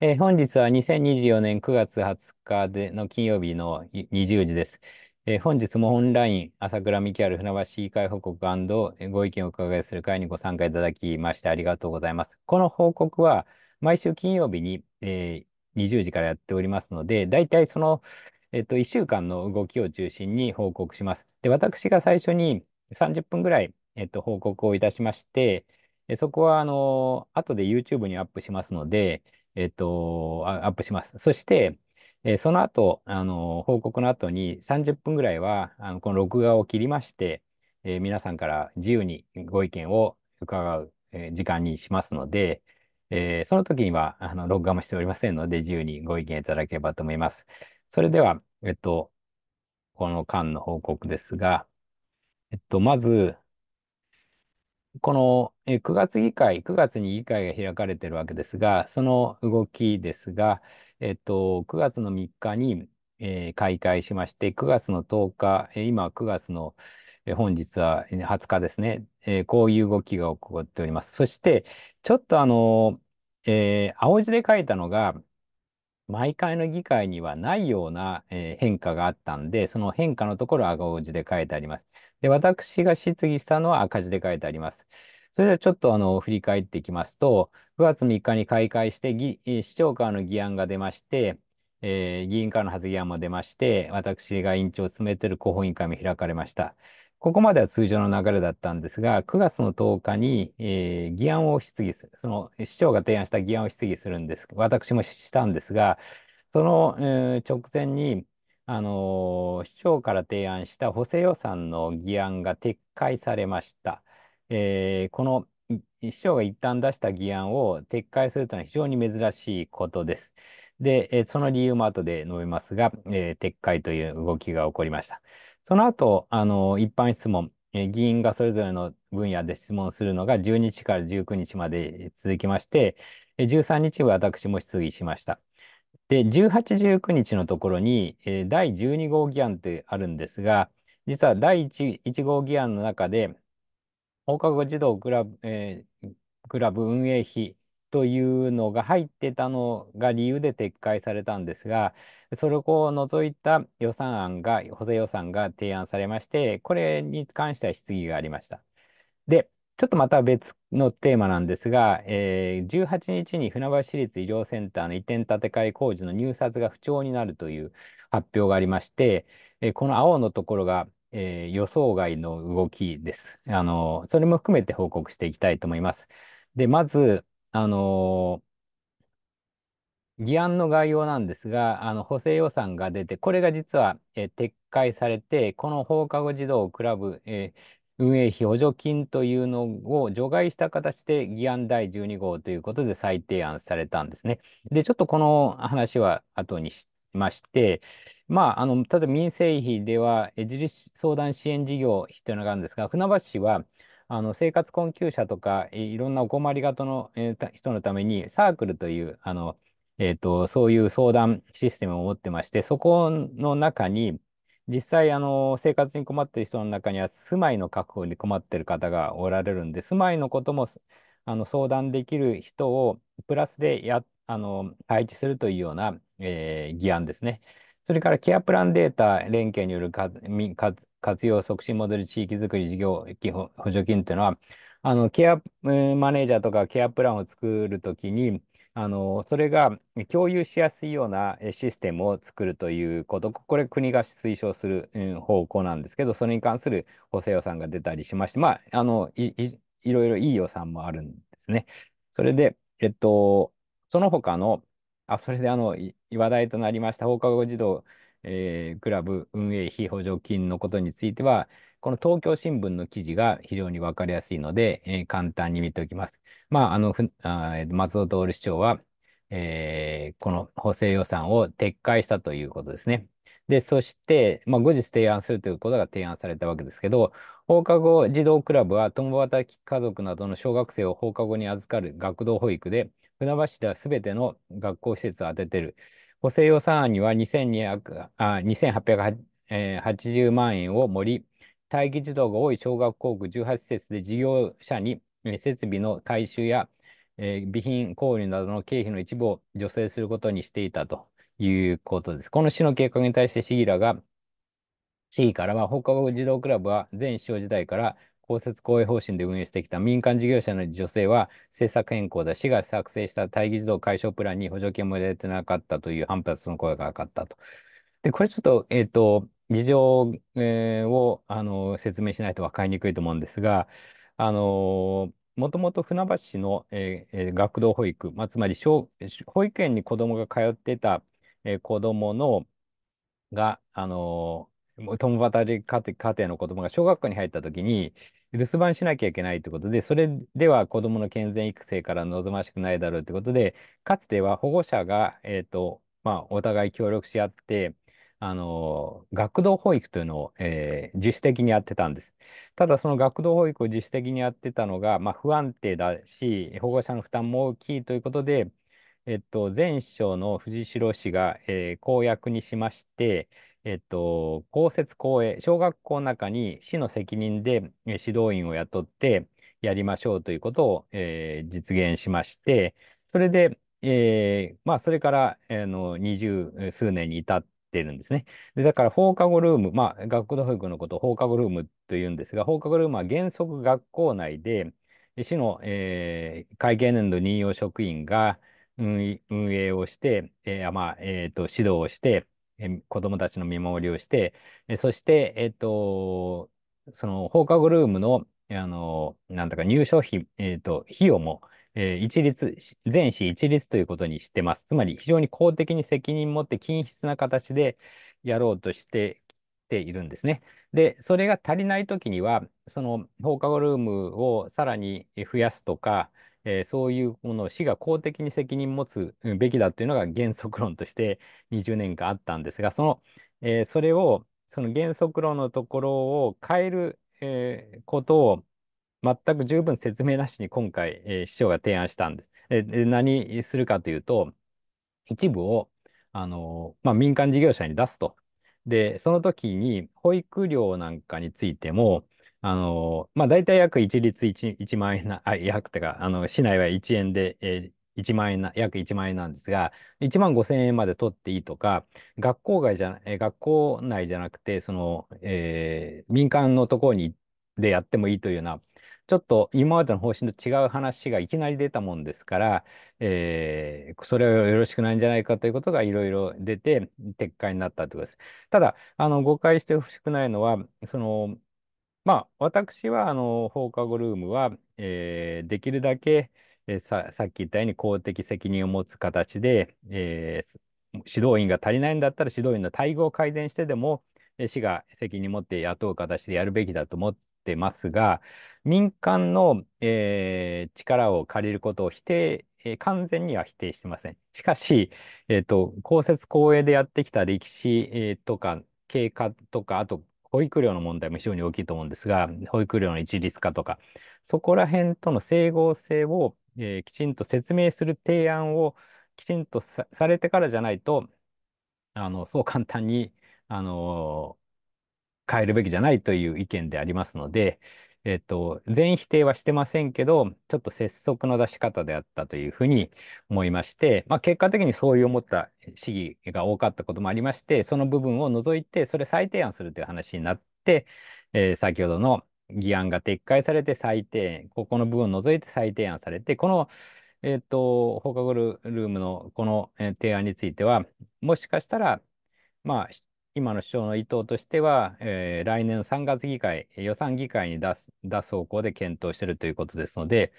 えー本日は2024年9月20日での金曜日の20時です。えー本日もオンライン、朝倉未来ある船橋市議会報告ご意見をお伺いする会にご参加いただきましてありがとうございます。この報告は毎週金曜日に、えー20時からやっておりますので、だいたいその、えと、1週間の動きを中心に報告します。で、私が最初に30分ぐらい、えと、報告をいたしまして、そこは、あの後で YouTube にアップしますので、えっと、アップします。そして、えー、その後、あの、報告の後に30分ぐらいは、あの、この録画を切りまして、えー、皆さんから自由にご意見を伺う、え時間にしますので、えー、その時には、あの、録画もしておりませんので、自由にご意見いただければと思います。それでは、えっと、この間の報告ですが、えっと、まず、この9月議会、9月に議会が開かれているわけですが、その動きですが、えっと、9月の3日に、えー開会しまして、9月の10日、えー今9月の、えー本日は20日ですね、えーこういう動きが起こっております。そして、ちょっとあの、えー青字で書いたのが、毎回の議会にはないような、えー変化があったんで、その変化のところ青字で書いてあります。で、私が質疑したのは赤字で書いてあります。それではちょっとあの振り返っていきますと、9月3日に開会して議、市長からの議案が出まして、えー、議員からの発議案も出まして、私が委員長を務めている広報委員会も開かれました。ここまでは通常の流れだったんですが、9月の10日に、えー、議案を質疑する、その市長が提案した議案を質疑するんです。私もしたんですが、その、えー、直前に、あの市長から提案した補正予算の議案が撤回されました。えーこの市長が一旦出した議案を撤回するというのは非常に珍しいことです。で、えーその理由も後で述べますが、えー撤回という動きが起こりました。その後、あの一般質問、えー議員がそれぞれの分野で質問するのが1 2日から19日まで続きまして、え13日は私も質疑しました。で、18、19日のところに、えー第12号議案ってあるんですが、実は第 1, 1号議案の中で、放課後児童クラブ、えークラブ運営費というのが入ってたのが理由で撤回されたんですが、それを除いた予算案が、補正予算が提案されまして、これに関しては質疑がありました。で、ちょっとまた別のテーマなんですが、えー、18日に船橋市立医療センターの移転建て替え工事の入札が不調になるという発表がありまして、えー、この青のところが、えー、予想外の動きです。あのそれも含めて報告していきたいと思います。で、まず、あの議案の概要なんですが、あの補正予算が出て、これが実は、えー、撤回されて、この放課後児童クラブ、えー運営費補助金というのを除外した形で議案第12号ということで再提案されたんですね。で、ちょっとこの話は後にしまして、まあ、あの、例えば民生費では、えじり相談支援事業費というのがあるんですが、船橋市は、あの生活困窮者とかいろんなお困り方の、えー、人のためにサークルというあの、えーとそういう相談システムを持ってましてそこの中に実際、あの、生活に困っている人の中には、住まいの確保に困っている方がおられるんで、住まいのこともあの相談できる人をプラスでやあの配置するというような、えー、議案ですね。それからケアプランデータ連携による活用促進モデル地域づくり事業補助金というのは、あのケアマネージャーとかケアプランを作るときに、あのそれが共有しやすいようなシステムを作るということこれ国が推奨する、うん、方向なんですけどそれに関する補正予算が出たりしましてまああのいろいろいい予算もあるんですね。それで、えっと、その他のあそれであの話題となりました放課後児童、えー、クラブ運営費補助金のことについてはこの東京新聞の記事が非常に分かりやすいので、えー、簡単に見ておきます。まあ、あの、ふあ松尾徹市長は、えー、この補正予算を撤回したということですね。で、そして、まあ、後日提案するということが提案されたわけですけど、放課後児童クラブは共働き家族などの小学生を放課後に預かる学童保育で、船橋ではすべての学校施設を充てている。補正予算案には2200あ2880万円を盛り、待機児童が多い小学校区18施設で事業者に設備の改修や、えー、備品購入などの経費の一部を助成することにしていたということです。この市の計画に対して市議らが、市議からは、放課後児童クラブは前市長時代から公設公営方針で運営してきた民間事業者の女性は政策変更だ。市が作成した待機児童解消プランに補助金も入れてなかったという反発の声が上がったと。で、これちょっと、えっ、ー、と、事情、えー、をあの説明しないと分かりにくいと思うんですが、あのもともと船橋市の、えーえー、学童保育、まあ、つまり小保育園に子どもが通ってた、えー、子どものが、あの共働き家庭の子どもが小学校に入った時に留守番しなきゃいけないということでそれでは子どもの健全育成から望ましくないだろうということでかつては保護者が、えーとまあ、お互い協力し合ってあの、学童保育というのを、えー、自主的にやってたんです。ただ、その学童保育を自主的にやってたのが、まあ、不安定だし、保護者の負担も大きいということで、えっと、前首の藤代氏が、えー、公約にしまして、えっと、公設公営、小学校の中に市の責任で指導員を雇ってやりましょうということを、えー、実現しまして、それで、えーまあ、それから、えー、の数年に至っててるんですね。でだから放課後ルーム、まあ、学校保育のことを放課後ルームというんですが、放課後ルームは原則学校内で、市の、えー、会計年度任用職員が運営をして、えーまあえーと、指導をして、えー、子どもたちの見守りをして、えー、そして、えーと、その放課後ルームのあのなんだか入所費、えーと費用も、えー、一律、全市一律ということにしてます。つまり、非常に公的に責任を持って均質な形でやろうとしてきているんですね。で、それが足りないときには、その放課後ルームをさらに増やすとか、えー、そういうものを市が公的に責任を持つべきだというのが原則論として20年間あったんですが、その、えー、それを、その原則論のところを変える、えー、ことを全く十分説明なしに今回、えー、市長が提案したんです。で何するかというと、一部を、あのまあ、民間事業者に出すと。で、その時に保育料なんかについても、あのまあ、大体約一律 1, 1万円な、あ、約てか、あの、市内は1円で、えー、1万円な、約1万円なんですが、1万5千円まで取っていいとか、学校外じゃ、学校内じゃなくて、その、えー、民間のところにでやってもいいというような、ちょっと今までの方針と違う話がいきなり出たもんですから、えー、それはよろしくないんじゃないかということがいろいろ出て、撤回になったということです。ただ、あの誤解してほしくないのは、そのまあ、私はあの放課後ルームは、えー、できるだけ、えー、ささっき言ったように公的責任を持つ形で、えー、指導員が足りないんだったら指導員の待遇を改善してでも、市が責任を持って雇う形でやるべきだと思ってますが、民間の、えー、力を借りることを否定、えー、完全には否定してません。しかし、えー、と、公設公営でやってきた歴史、えー、とか経過とか、あと保育料の問題も非常に大きいと思うんですが、保育料の一律化とか、そこら辺との整合性を、えー、きちんと説明する提案をきちんとされてからじゃないと、あのそう簡単に、あの変えるべきじゃないという意見でありますので、えっと、全否定はしてませんけど、ちょっと拙速の出し方であったというふうに思いまして、まあ、結果的にそういう思った市議が多かったこともありまして、その部分を除いて、それ再提案するという話になって、えー、先ほどの議案が撤回されて再提案、ここの部分を除いて再提案されて、この、えっと、放課後ルームのこの提案については、もしかしたら、まあ、今の首相の意図としては、えー、来年3月議会、予算議会に出す出す方向で検討しているということですので、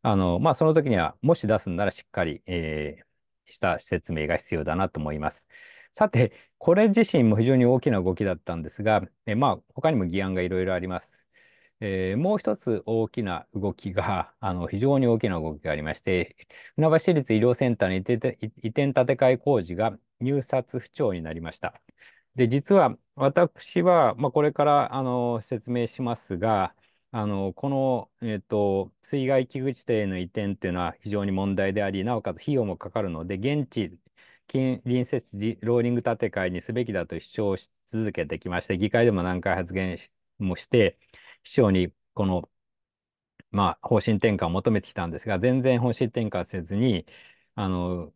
あのまあ、その時には、もし出すんならしっかり、えー、した説明が必要だなと思います。さて、これ自身も非常に大きな動きだったんですが、えー、まあ、他にも議案がいろいろあります。えー、もう一つ大きな動きが、あの非常に大きな動きがありまして、船橋市立医療センターの移転建て替え工事が入札不調になりました。で、実は私は、まあ、これからあの説明しますが、あのこの、えっと、水害危惧地帯への移転というのは非常に問題であり、なおかつ費用もかかるので、現地近隣接地ローリング建て替えにすべきだと主張し続けてきまして、議会でも何回発言もして、市長にこの、まあ、方針転換を求めてきたんですが、全然方針転換せずに、あの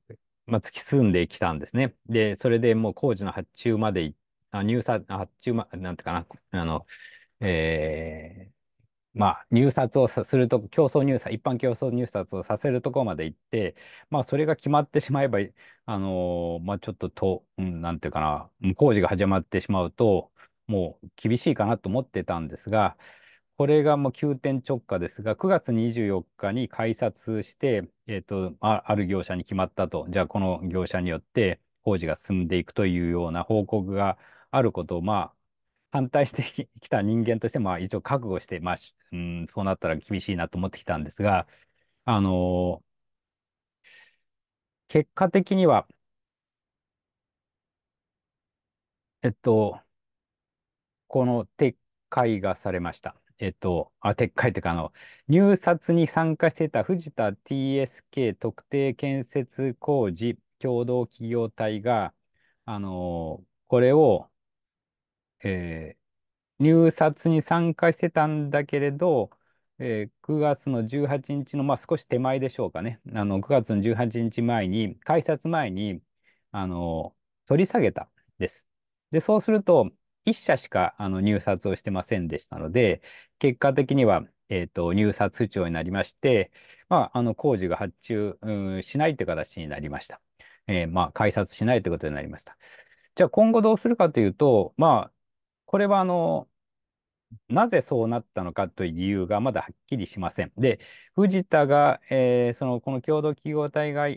まあ、突き進んできたんですね。で、それでもう工事の発注まで、あ入札、発注ま、なんていうかな、あの、えー、まあ、入札をすると、競争入札、一般競争入札をさせるところまで行って、まあ、それが決まってしまえば、あのー、まあ、ちょっとと、うん、なんていうかな、工事が始まってしまうと、もう厳しいかなと思ってたんですが、これがもう急転直下ですが、9月24日に改札して、えーとあ、ある業者に決まったと、じゃあこの業者によって工事が進んでいくというような報告があることを、まあ、反対してきた人間として、まあ、一応覚悟して、まあうん、そうなったら厳しいなと思ってきたんですが、あのー、結果的には、えっと、この撤回がされました。えっと、あ、撤回というか、あの、入札に参加していた藤田 TSK 特定建設工事共同企業体が、あのこれを、えー、入札に参加してたんだけれど、えー、9月の18日の、まあ、少し手前でしょうかね、あの9月の18日前に、改札前に、あの取り下げたです。で、そうすると、1社しかあの入札をしてませんでしたので、結果的には、えっ、ー、と、入札不調になりまして、まあ、あの、工事が発注、しないという形になりました。えー、まあ、札しないということになりました。じゃあ、今後どうするかというと、まあ、これは、あの、なぜそうなったのかという理由がまだはっきりしません。で、藤田が、えー、その、この共同企業体が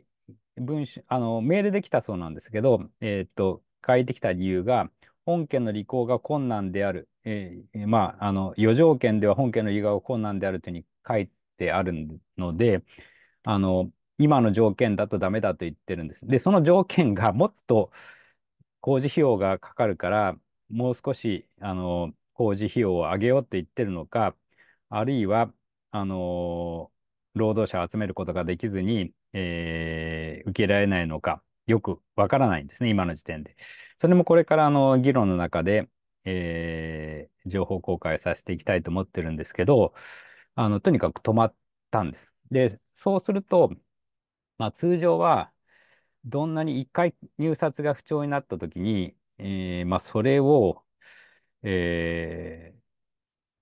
文書あのメールできたそうなんですけど、えー、っと、書いてきた理由が、本件の履行が困難である、えー、まあ、あの、余条件では本件の履行が困難であるというふうに書いてあるので、あの、今の条件だとダメだと言ってるんです。で、その条件がもっと工事費用がかかるから、もう少し、あの、工事費用を上げようって言ってるのか、あるいは、あの、労働者を集めることができずに、えー、受けられないのか、よくわからないんですね、今の時点で。それもこれからの議論の中で、えー、情報公開させていきたいと思ってるんですけど、あの、とにかく止まったんです。で、そうすると、まあ、通常は、どんなに一回入札が不調になったときに、えー、まあ、それを、えー、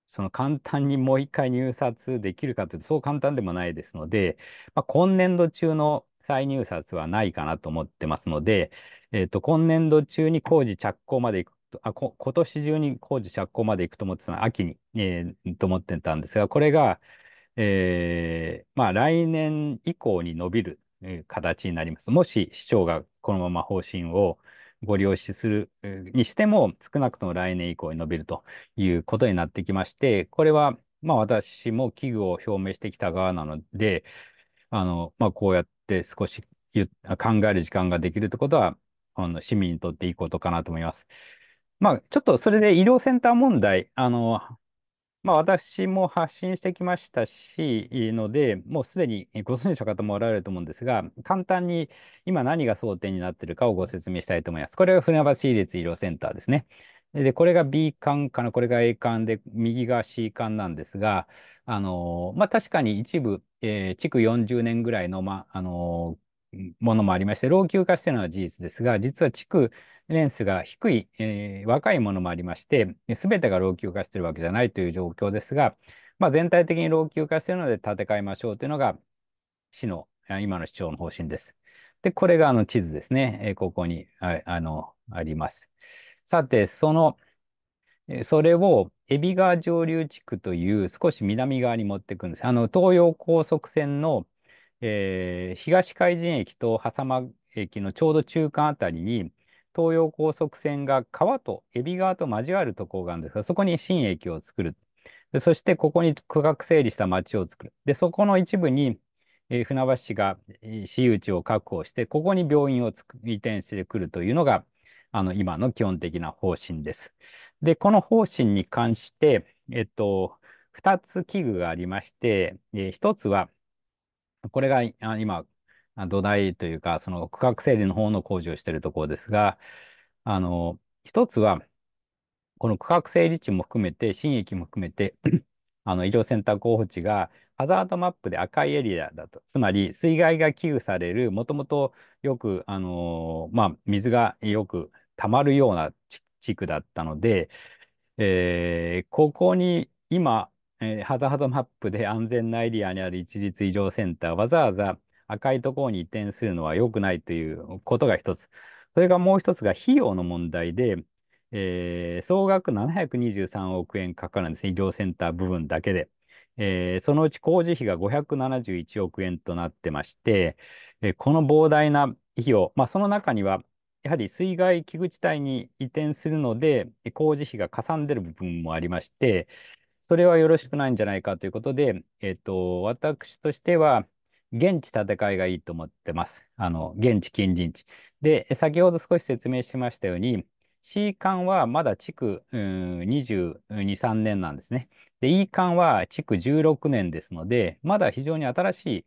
その簡単にもう一回入札できるかというと、そう簡単でもないですので、まあ、今年度中の再入札はないかなと思ってますので、えーと、今年度中に工事着工までいくとあこ、今年中に工事着工までいくと思ってたのは秋に、えー、と思ってたんですが、これが、えーまあ、来年以降に伸びる形になります。もし市長がこのまま方針をご利用しするにしても、少なくとも来年以降に伸びるということになってきまして、これは、まあ、私も危惧を表明してきた側なので、あのまあ、こうやってって少し考える時間ができるってことは、あの市民にとっていいことかなと思います。まあ、ちょっとそれで医療センター問題、あの、まあ、私も発信してきましたし、いいので、もうすでにご存知の方もおられると思うんですが、簡単に今何が争点になっているかをご説明したいと思います。これが船橋市立医療センターですね。で、これが B 管かな、これが A 管で、右が C 管なんですが、あのー、まあ、確かに一部、えー、築40年ぐらいの、まあ、のー、ものもありまして、老朽化しているのは事実ですが、実は築年数が低い、えー、若いものもありまして、すべてが老朽化しているわけじゃないという状況ですが、まあ、全体的に老朽化しているので建て替えましょうというのが、市の、今の市長の方針です。で、これがあの地図ですね。えー、ここにああのあります。さて、その、えそれを海老川上流地区という少し南側に持っていくんです。あの東洋高速線の、えー東海神駅と波佐間駅のちょうど中間あたりに東洋高速線が川と海老川と交わるところがあるんですが、そこに新駅を作る。でそしてここに区画整理した町を作る。で、そこの一部に、えー船橋市がえ私有地を確保して、ここに病院を移転してくるというのが、あの、今の基本的な方針です。で、この方針に関して、えっと、2つ器具がありまして、えー、1つは、これが今、土台というか、その区画整理の方の工事をしているところですが、あの、1つは、この区画整理地も含めて、新駅も含めてあの、医療センター候補地が、ハザードマップで赤いエリアだと、つまり水害が危惧される、もともとよく、あのー、まあ、水がよくたまるような地区だったので、えー、ここに今、えー、ハザードマップで 安全なエリアにある一律医療センター、わざわざ赤いところに移転するのは良くないということが一つ。それがもう一つが費用の問題で、えー、総額723億円かかるんですね、医療センター部分だけで。えー、そのうち工事費が571億円となってまして、えー、この膨大な費用、まあ、その中にはやはり水害危惧地帯に移転するので、工事費がかさんでる部分もありまして、それはよろしくないんじゃないかということで、えと、私としては、現地建て替えがいいと思ってます。あの、現地近隣地。で、先ほど少し説明しましたように、C 館はまだ築22、3年なんですね。で、E 館は築16年ですので、まだ非常に新しい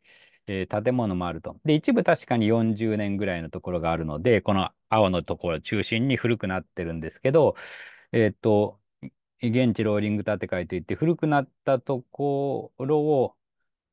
えー、建物もあると。で、一部確かに40年ぐらいのところがあるので、この青のところ中心に古くなってるんですけど、えっ、と、現地ローリング建て替えといって、古くなったところを、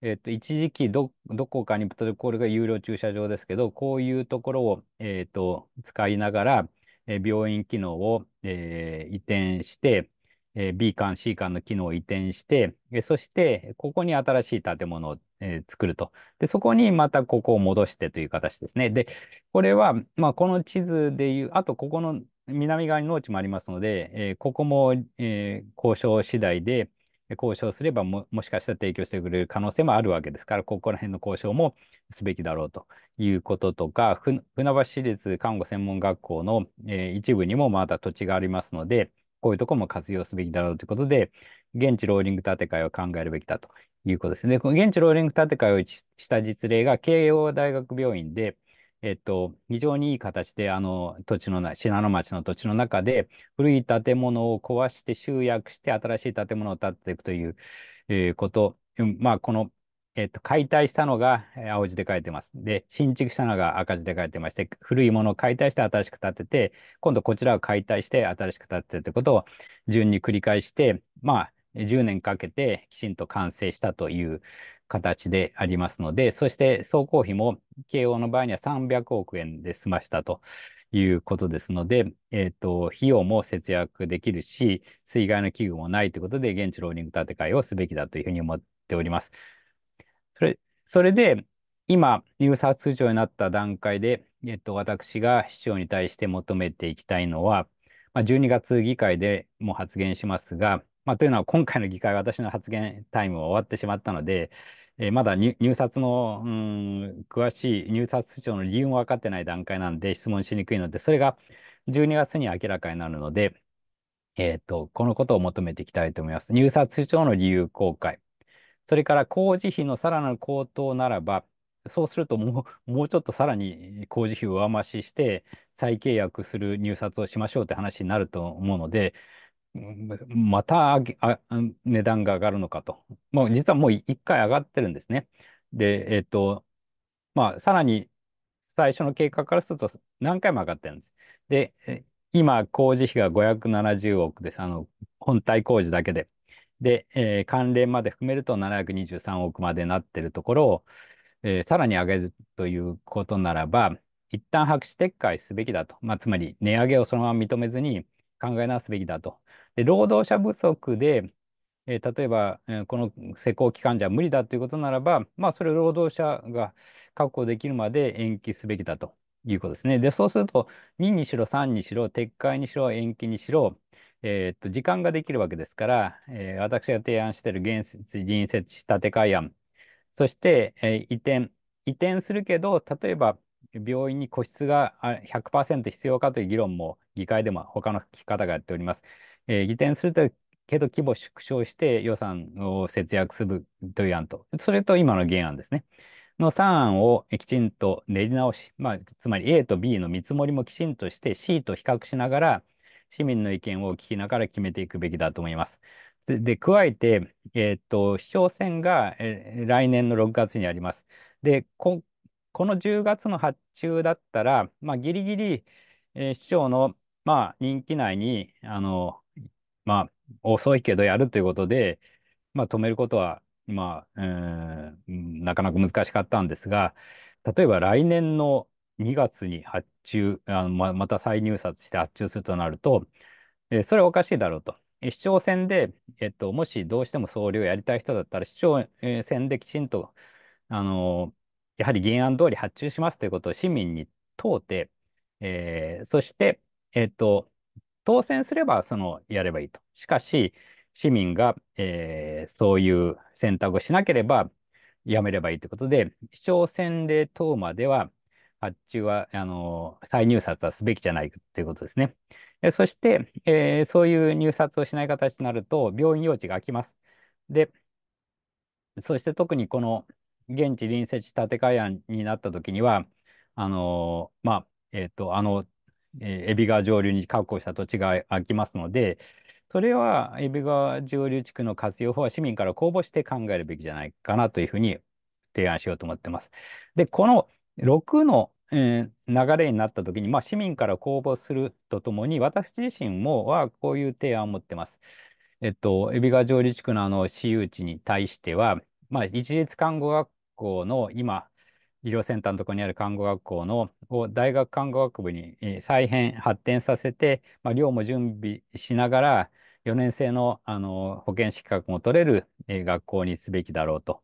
えっ、と、一時期ど、どこかに、これが有料駐車場ですけど、こういうところを、えっ、と、使いながら、え病院機能を、え移転して、え B 館、C 館の機能を移転して、えそして、ここに新しい建物をえー、作ると。で、そこにまたここを戻してという形ですね。で、これは、まあ、この地図でいう、あとここの南側に農地もありますので、えー、ここも、えー、交渉次第で、交渉すればもしかしたら提供してくれる可能性もあるわけですから、ここら辺の交渉もすべきだろうということとか、船橋市立看護専門学校の、えー、一部にもまだ土地がありますので、こういうとこも活用すべきだろうということで、現地ローリング建て替えを考えるべきだということですね。この現地ローリング建て替えをした実例が慶応大学病院で、えっと、非常にいい形で、あの、土地のな、信濃町の土地の中で、古い建物を壊して集約して、新しい建物を建てていくという、えー、こと、まあ、この、えっと、解体したのが青字で書いてます。で、新築したのが赤字で書いてまして、古いものを解体して新しく建てて、今度こちらを解体して新しく建ててということを順に繰り返して、まあ、10年かけてきちんと完成したという形でありますので、そして総工費も慶応の場合には300億円で済ましたということですので、えーと、費用も節約できるし、水害の危惧もないということで、現地ローリング建て替えをすべきだというふうに思っております。それそれで、今、入札通帳になった段階で、えっと、私が市長に対して求めていきたいのは、まあ、12月議会でも発言しますが、まあ、というのは今回の議会は私の発言タイムは終わってしまったので、えー、まだ入札の、うん、詳しい入札主張の理由も分かってない段階なんで質問しにくいので、それが12月に明らかになるので、えーと、このことを求めていきたいと思います。入札主張の理由公開。それから工事費のさらなる高騰ならば、そうするともうもうちょっとさらに工事費を上増しして再契約する入札をしましょうって話になると思うので、また値段が上がるのかと。実はもう1回上がってるんですね。で、えっ、ー、と、まあ、さらに最初の計画からすると何回も上がってるんです。で、今、工事費が570億です。あの、本体工事だけで。で、えー、関連まで含めると723億までなってるところを、えー、さらに上げるということならば、一旦白紙撤回すべきだと。まあ、つまり、値上げをそのまま認めずに、考え直すべきだと。で労働者不足で、えー、例えば、えー、この施工期間じゃ無理だということならば、まあ、それを労働者が確保できるまで延期すべきだということですね。で、そうすると、2にしろ、3にしろ、撤回にしろ、延期にしろ、えー、っと時間ができるわけですから、えー、私が提案している現実人設した建て替え案、そして、えー、移転、移転するけど、例えば病院に個室が100%必要かという議論も議会でも他の聞き方がやっております。えー、議転するけど規模縮小して予算を節約するという案と、それと今の原案ですね。の3案をきちんと練り直し、まあ、つまり A と B の見積もりもきちんとして C と比較しながら、市民の意見を聞きながら決めていくべきだと思います。で、で加えて、えー、っと、市長選が、えー、来年の6月にあります。で、ここの10月の発注だったら、まあ、ギリギリ、えー、市長のまあ、任期内に、あの、まあ、遅いけどやるということで、まあ、止めることは、まあ、なかなか難しかったんですが、例えば来年の2月に発注、あままた再入札して発注するとなると、えー、それはおかしいだろうと。市長選で、えっと、もしどうしても総理をやりたい人だったら、市長選できちんと、あのやはり原案通り発注しますということを市民に問うて、えー、そして、えっ、と、当選すればそのやればいいと。しかし、市民が、えー、そういう選択をしなければやめればいいということで、市長選で等までは発注は、あの、再入札はすべきじゃないということですね。えそして、えー、そういう入札をしない形になると、病院用地が空きます。で、そして特にこの現地隣接地建て替え案になったときには、あのまあ、えっ、ー、と、あの、えー、海老川上流に確保した土地が空きますので、それは海老川上流地区の活用法は市民から公募して考えるべきじゃないかなというふうに提案しようと思ってます。で、この6の、えー、流れになった時に、まあ、市民から公募するとともに、私自身もはこういう提案を持ってます。えっと、海老川上流地区のあの私有地に対しては、まあ、一律看護学校の今、医療センターのところにある看護学校のを大学看護学部に再編、発展させて、まあ、寮も準備しながら、4年生のあの保健資格も取れる、え学校にすべきだろうと。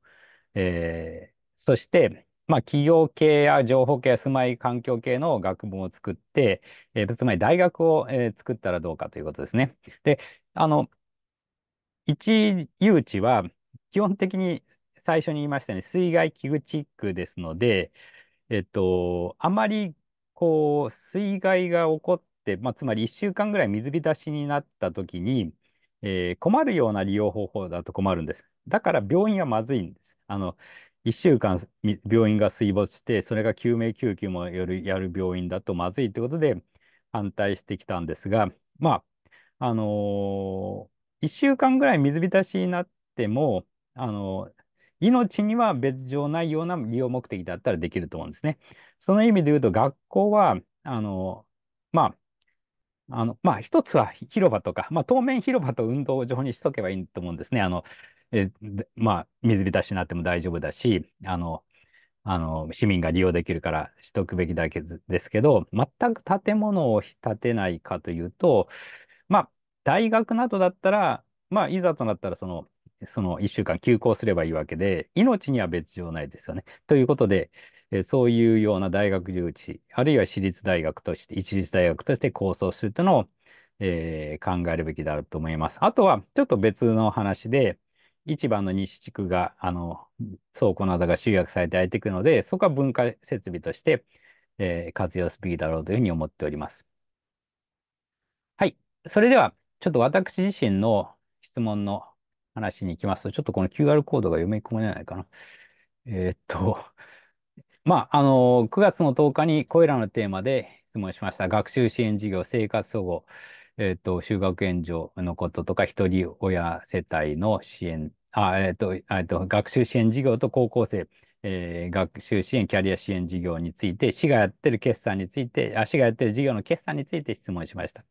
えー、そして、まあ、企業系や情報系、住まい環境系の学部を作って、えー、つまり大学を、えー、作ったらどうかということですね。で、あの、一誘致は基本的に最初に言いましたね、水害危惧地区ですので、えっと、あまりこう水害が起こって、まあ、つまり1週間ぐらい水浸しになった時に、えー、困るような利用方法だと困るんです。だから病院はまずいんです。あの1週間病院が水没して、それが救命救急もやるやる病院だとまずいということで反対してきたんですが、まあ、あのー、1週間ぐらい水浸しになっても、あのー、命には別状ないような利用目的だったらできると思うんですね。その意味で言うと、学校は、あの、まあ、あの、まあ、一つは広場とか、まあ、当面広場と運動場にしとけばいいと思うんですね。あの、えまあ、水浸しになっても大丈夫だし、あの、あの、市民が利用できるからしとくべきだけですけど、全く建物を建てないかというと、まあ、大学などだったら、まあ、いざとなったら、その、その1週間休校すればいいわけで、命には別状ないですよね。ということで、えそういうような大学誘致、あるいは私立大学として、一律大学として構想するというのを、えー、考えるべきだろうと思います。あとは、ちょっと別の話で、市場の西地区が、あの、倉庫などが集約されて空いていくので、そこは文化設備として、えー、活用すべきだろうというふうに思っております。はい。それでは、ちょっと私自身の質問の話に行きますと、ちょっとこの QR コードが読み込めないかな。えー、っと、まあ、あの、9月の10日にこれらのテーマで質問しました。学習支援事業、生活保護、えー、っと、就学援助のこととか、ひとり親世帯の支援、あ、えー、っと、えー、っと、学習支援事業と高校生、えー、学習支援、キャリア支援事業について、市がやってる決算について、あ市がやってる事業の決算について質問しました。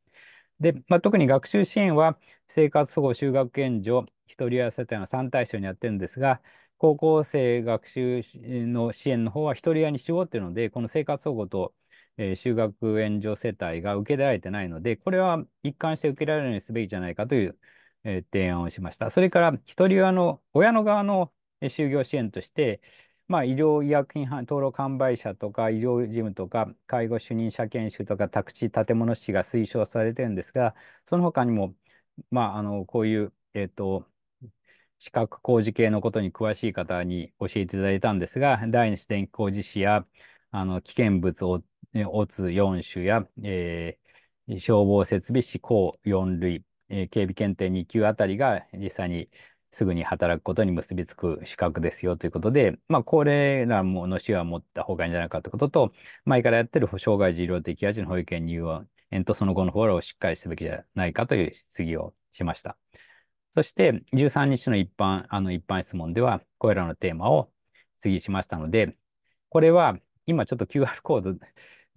で、まあ、特に学習支援は、生活保護、就学援助、人親世帯の3対象にやってるんですが、高校生学習の支援の方は一人親にしようっていうので、この生活保護と、えー、就学援助世帯が受けられてないので、これは一貫して受けられるようにすべきじゃないかという、えー、提案をしました。それから、一人親の親の側の就業支援として、まあ、医療医薬品登録販売者とか医療事務とか介護主任者研修とか宅地建物士が推奨されてるんですがその他にも、まあ、あのこういう、えーと資格工事系のことに詳しい方に教えていただいたんですが、第二次電気工事士や、あの、危険物を、オ4種や、えー、消防設備士項4類、えー、警備検定2級あたりが実際にすぐに働くことに結びつく資格ですよということで、まあ、これらもの手話を持った方がいいんじゃないかということと、前からやってる障害児医療的アジの保育園入園とその後のフォローをしっかりすべきじゃないかという質疑をしました。そして13日の一般、あの一般質問では、これらのテーマを次しましたので、これは今ちょっと QR コード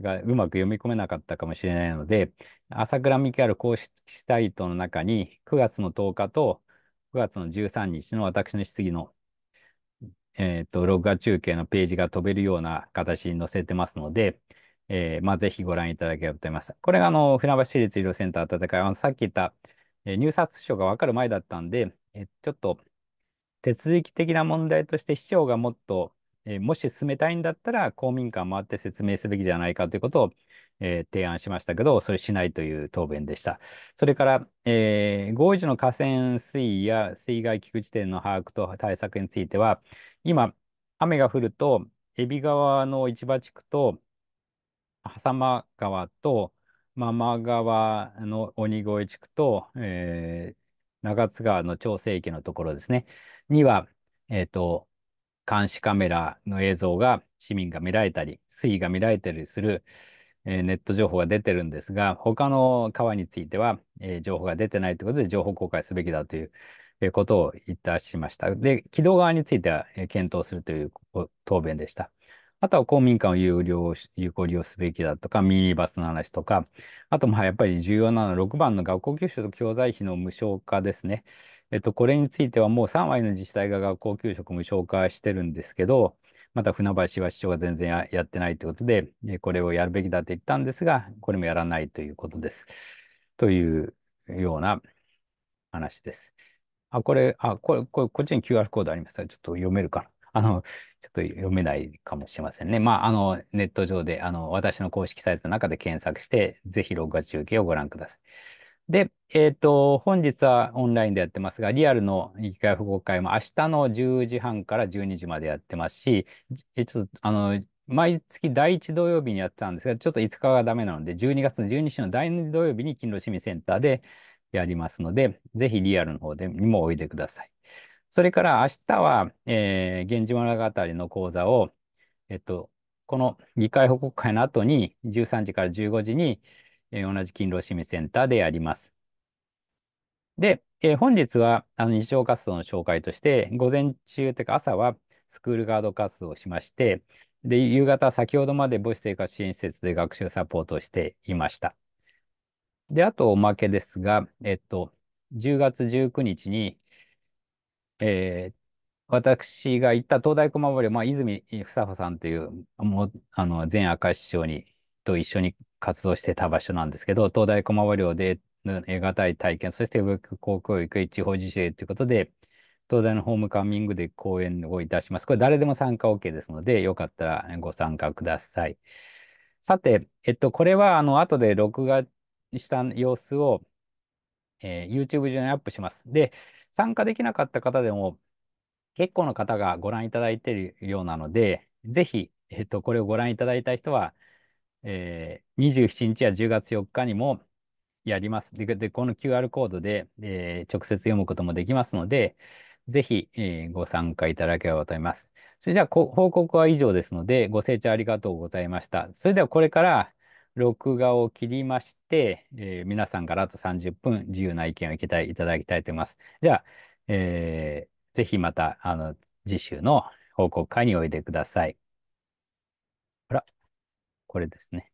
がうまく読み込めなかったかもしれないので、朝倉未来公式サイトの中に9月の10日と9月の13日の私の質疑の、えーと、録画中継のページが飛べるような形に載せてますので、えーまあ、ぜひご覧いただければと思います。これがあの船橋市立医療センター戦い、さっき言ったえー、入札書が分かる前だったんで、えー、ちょっと手続き的な問題として市長がもっと、えー、もし進めたいんだったら公民館回って説明すべきじゃないかということを、え提案しましたけど、それしないという答弁でした。それから、えー、豪時の河川水位や水害危惧地点の把握と対策については、今、雨が降ると、海老川の市場地区と、狭間川と、ママ川の鬼越地区と、えー、長津川の長生池のところですね、には、えっ、ー、と、監視カメラの映像が市民が見られたり、水位が見られたりする、えー、ネット情報が出てるんですが、他の川については、えー、情報が出てないということで、情報公開すべきだという、えー、ことをいたしました。で、木戸川については、え検討するという答弁でした。あとは公民館を有料、有効利用すべきだとか、ミニバスの話とか、あと、まあ、やっぱり重要なのは6番の学校給食と教材費の無償化ですね。えっと、これについてはもう3割の自治体が学校給食無償化してるんですけど、また船橋は市長が全然やってないということで、これをやるべきだと言ったんですが、これもやらないということです。というような話です。あ、これ、あ、これ、これこっちに QR コードありますちょっと読めるかな。あの、ちょっと読めないかもしれませんね。まあ、あの、ネット上で、あの、私の公式サイトの中で検索して、ぜひ録画中継をご覧ください。で、えっ、ー、と、本日はオンラインでやってますが、リアルの議会報告会も明日の10時半から12時までやってますし、えちょっと、あの、毎月第1土曜日にやってたんですが、ちょっと5日がダメなので、12月の12日の第2土曜日に勤労市民センターでやりますので、ぜひリアルの方でにもおいでください。それから明日は、えー、源氏物語の講座を、えっと、この議会報告会の後に13時から15時に、えー、同じ勤労市民センターでやります。で、えー、本日はあの日常活動の紹介として、午前中というか朝はスクールガード活動をしまして、で、夕方先ほどまで母子生活支援施設で学習サポートをしていました。で、あとおまけですが、えっと、10月19日にえー私が行った東大駒堀は、まあ、泉房穂さんという、もう、あの、前明石市長に、と一緒に活動してた場所なんですけど、東大駒堀をで、得難い体験、そして上高教育、地方自治ということで、東大のホームカミングで講演をいたします。これ誰でも参加 OK ですので、よかったらご参加ください。さて、えっと、これは、あの、後で録画した様子を、えー、YouTube 上にアップします。で、参加できなかった方でも、結構の方がご覧いただいているようなので、ぜひ、えっと、これをご覧いただいた人は、えー、27日や10月4日にもやります。で、この QR コードで、えー、直接読むこともできますので、ぜひ、えー、ご参加いただければと思います。それじゃあ、報告は以上ですので、ご清聴ありがとうございました。それではこれから、録画を切りまして、えー、皆さんからあと30分自由な意見をいただきたいと思います。じゃあ、えー、ぜひまたあの次週の報告会においでください。あら、これですね。